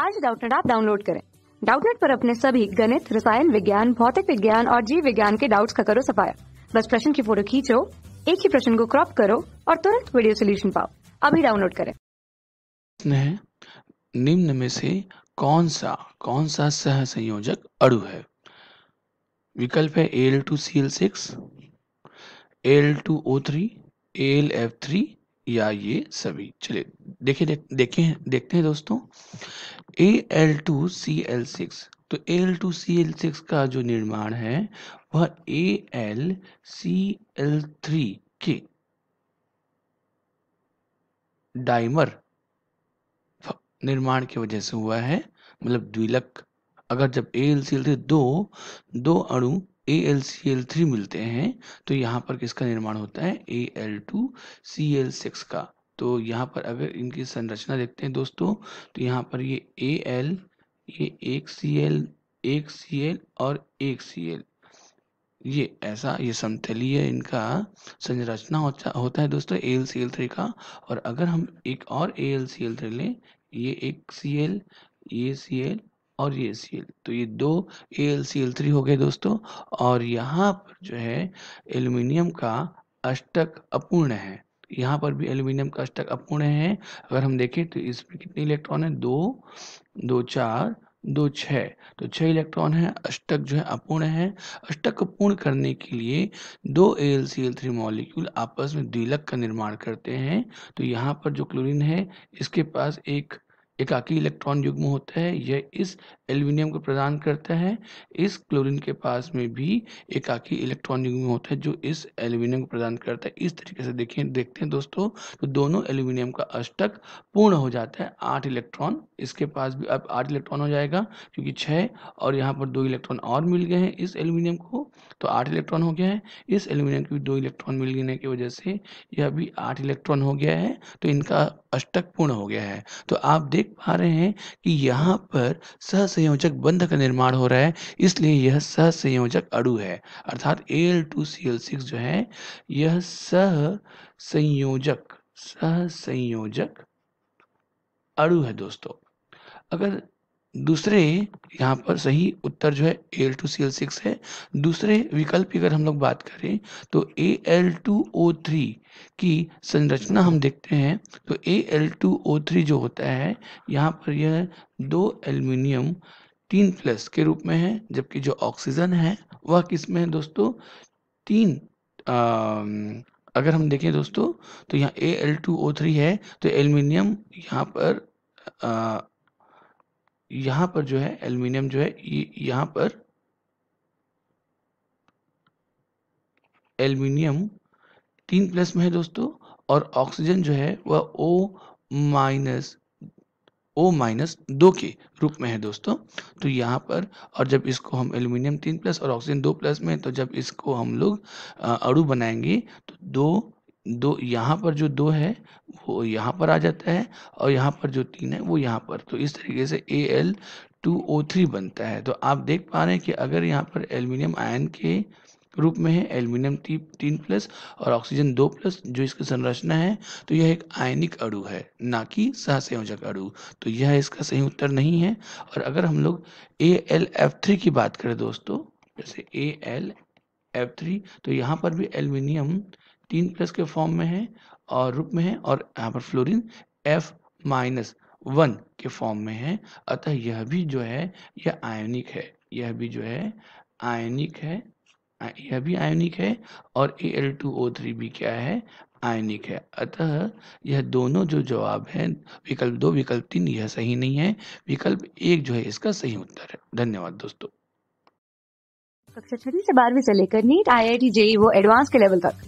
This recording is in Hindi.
आज डाउटनेट आप डाउनलोड करें डाउटनेट पर अपने सभी गणित रसायन विज्ञान भौतिक विज्ञान और जीव विज्ञान के डाउट्स का करो सफाया बस प्रश्न की फोटो खींचो एक ही प्रश्न को क्रॉप करो और तुरंत वीडियो सोल्यूशन पाओ अभी डाउनलोड करें निम्न में से कौन सा कौन सा सह संयोजक अड़ु है विकल्प है L two C L six L two O three L F three या ये सभी चलिए देखिए देख, देखते हैं दोस्तों A L two C L six तो A L two C L six का जो निर्माण है वह A L C L three के डाइमर निर्माण की वजह से हुआ है मतलब द्विलक अगर जब A L C L three दो दो अणु A L C L three मिलते हैं तो यहाँ पर किसका निर्माण होता है A L two C L six का तो यहाँ पर अगर इनकी संरचना देखते हैं दोस्तों तो यहाँ पर ये ए एल ये एक सी एल एक सी एल और एक सी एल ये ऐसा ये समतलीय इनका संरचना होता होता है दोस्तों एल सी एल थ्री का और अगर हम एक और A L C L three लें ये एक सी एल ये सी एल और ये सी एल तो ये दो A L C L three हो गए दोस्तों और यहाँ पर जो है एल्यूमिनियम का अष्टक अपूर्ण है यहाँ पर भी एल्यूमिनियम का अष्टक अपूर्ण है अगर हम देखें तो इसमें कितने इलेक्ट्रॉन है दो दो चार दो छः तो छः इलेक्ट्रॉन है अष्टक जो है अपूर्ण है अष्टक को पूर्ण करने के लिए दो L C L three molecule आपस में द्विलक का निर्माण करते हैं तो यहाँ पर जो क्लोरीन है इसके पास एक एकाकी इलेक्ट्रॉन युग्म होता है यह इस एल्युमिनियम को प्रदान करता है इस क्लोरीन के पास में भी एकाकी इलेक्ट्रॉन युग्म होता है जो इस एल्यूमिनियम को प्रदान करता है इस तरीके से देखें देखते हैं दोस्तों तो दोनों एल्युमिनियम का अष्टक पूर्ण हो जाता है आठ इलेक्ट्रॉन इसके पास भी अब आठ इलेक्ट्रॉन हो जाएगा क्योंकि छः और यहाँ पर दो इलेक्ट्रॉन और मिल गए हैं इस एल्युमिनियम को तो आठ इलेक्ट्रॉन हो गया है इस एल्युमिनियम को भी दो इलेक्ट्रॉन मिल गए की वजह से यह भी आठ इलेक्ट्रॉन हो गया है तो इनका अष्टक पूर्ण हो गया है तो आप देख पा रहे हैं कि यहाँ पर सहस सहसंयोजक बंध का निर्माण हो रहा है इसलिए यह सहसंयोजक अणु है अर्थात L two C L six जो है यह सह संयोजक सह संयोजक अड़ु है दोस्तों अगर दूसरे यहाँ पर सही उत्तर जो है L two C L six है दूसरे विकल्प की अगर हम लोग बात करें तो A L two O three की संरचना हम देखते हैं तो A L two O three जो होता है यहाँ पर यह दो एल्यूमिनियम तीन प्लस के रूप में है जबकि जो ऑक्सीजन है वह किस में है दोस्तों तीन आ, अगर हम देखें दोस्तों तो यहाँ A L two O three है तो एल्यूमिनियम यहाँ पर आ, यहाँ पर जो है एल्यूमिनियम जो है यहाँ पर एल्यूमिनियम तीन प्लस में है दोस्तों और ऑक्सीजन जो है वह ओ माइनस ओ माइनस दो के रूप में है दोस्तों तो यहाँ पर और जब इसको हम एल्यूमिनियम तीन प्लस और ऑक्सीजन दो प्लस में तो जब इसको हम लोग अड़ू बनाएंगे तो दो दो यहाँ पर जो दो है वो यहाँ पर आ जाता है और यहाँ पर जो तीन है वो यहाँ पर तो इस तरीके से A L two O three बनता है तो आप देख पा रहे हैं कि अगर यहाँ पर एल्यूमिनियम आयन के रूप में है एल्यूमिनियम टी तीन प्लस और ऑक्सीजन दो प्लस जो इसकी संरचना है तो यह एक आयनिक अड़ू है ना कि सहसंयोजक अड़ू तो यह इसका सही उत्तर नहीं है और अगर हम लोग ए एल एफ थ्री की बात करें दोस्तों जैसे ए एल एफ थ्री तो यहाँ पर भी एल्यूमिनियम तीन प्लस के फॉर्म में है और रूप में है और यहाँ पर फ्लोरीन एफ माइनस वन के फॉर्म में है अतः यह भी जो है यह आयोनिक है यह भी जो है आयोनिक है यह भी आयनिक है और A L two O three भी क्या है आयनिक है अतः यह दोनों जो जवाब है विकल्प दो विकल्प तीन यह सही नहीं है विकल्प एक जो है इसका सही उत्तर है धन्यवाद दोस्तों कक्षा छठी से बारहवीं से लेकर NEET I I T JEE वो एडवांस के लेवल तक